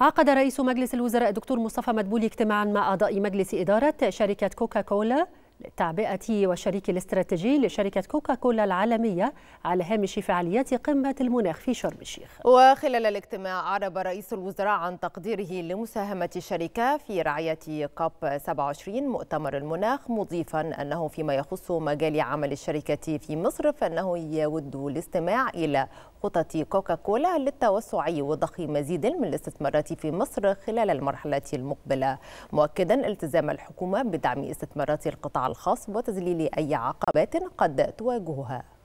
عقد رئيس مجلس الوزراء الدكتور مصطفى مدبولي اجتماعا مع أعضاء مجلس إدارة شركة كوكا كولا للتعبئة والشريك الاستراتيجي لشركة كوكا كولا العالمية على هامش فعاليات قمة المناخ في شرم الشيخ وخلال الاجتماع عرب رئيس الوزراء عن تقديره لمساهمة الشركة في رعاية كوب 27 مؤتمر المناخ مضيفا أنه فيما يخص مجال عمل الشركة في مصر فأنه يود الاستماع إلى خطط كوكاكولا للتوسع وضخ مزيد من الاستثمارات في مصر خلال المرحلة المقبلة مؤكدا التزام الحكومة بدعم استثمارات القطاع الخاص وتذليل أي عقبات قد تواجهها